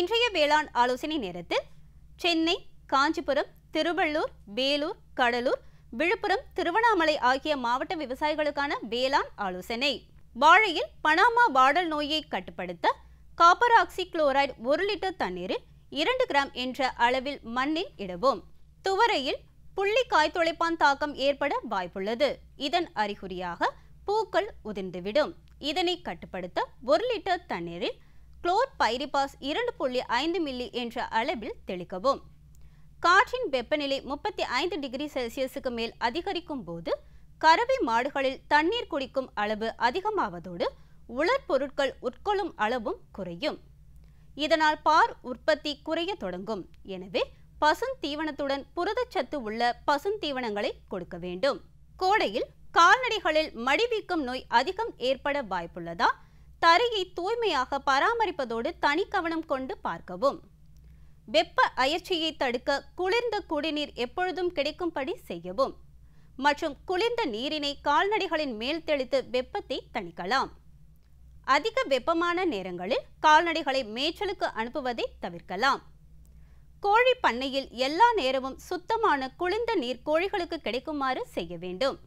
இன்றைய வேளாண் ஆலோசனை நேரத்தில் சென்னை காஞ்சிபுரம் திருவள்ளூர் வேலூர் கடலூர் விழுப்புரம் திருவண்ணாமலை ஆகிய மாவட்ட விவசாயிகளுக்கான வேளாண் ஆலோசனை வாழையில் பனாமா வாடல் நோயை கட்டுப்படுத்த காப்பர் ஆக்சி குளோரைடு ஒரு லிட்டர் தண்ணீரில் இரண்டு கிராம் என்ற அளவில் மண்ணில் இடவும் துவரையில் புள்ளி காய்த்தொலைப்பான் தாக்கம் ஏற்பட வாய்ப்புள்ளது இதன் அறிகுறியாக பூக்கள் உதிர்ந்துவிடும் இதனை கட்டுப்படுத்த ஒரு லிட்டர் தண்ணீரில் குளோர் பைரிபாஸ் இரண்டு புள்ளி ஐந்து மில்லி என்ற அளவில் தெளிக்கவும் காற்றின் வெப்பநிலை முப்பத்தி ஐந்து டிகிரி செல்சியஸுக்கு மேல் அதிகரிக்கும் போது கறவை மாடுகளில் தண்ணீர் குடிக்கும் அளவு அதிகமாவதோடு உலர் பொருட்கள் உட்கொள்ளும் அளவும் குறையும் இதனால் பார் உற்பத்தி குறைய தொடங்கும் எனவே பசுந்தீவனத்துடன் புரதச்சத்து உள்ள பசுந்தீவனங்களை கொடுக்க வேண்டும் கோடையில் கால்நடைகளில் மடிவீக்கம் நோய் அதிகம் ஏற்பட வாய்ப்புள்ளதா தரையை தூய்மையாக பராமரிப்பதோடு தனி கவனம் கொண்டு பார்க்கவும் வெப்ப அயற்சியை தடுக்க குளிர்ந்த குடிநீர் எப்பொழுதும் கிடைக்கும்படி செய்யவும் மற்றும் குளிர்ந்த நீரினை கால்நடைகளின் மேல் தெளித்து வெப்பத்தை தணிக்கலாம் அதிக வெப்பமான நேரங்களில் கால்நடைகளை மேய்ச்சலுக்கு அனுப்புவதை தவிர்க்கலாம் கோழி பண்ணையில் எல்லா நேரமும் சுத்தமான குளிர்ந்த நீர் கோழிகளுக்கு கிடைக்குமாறு செய்ய வேண்டும்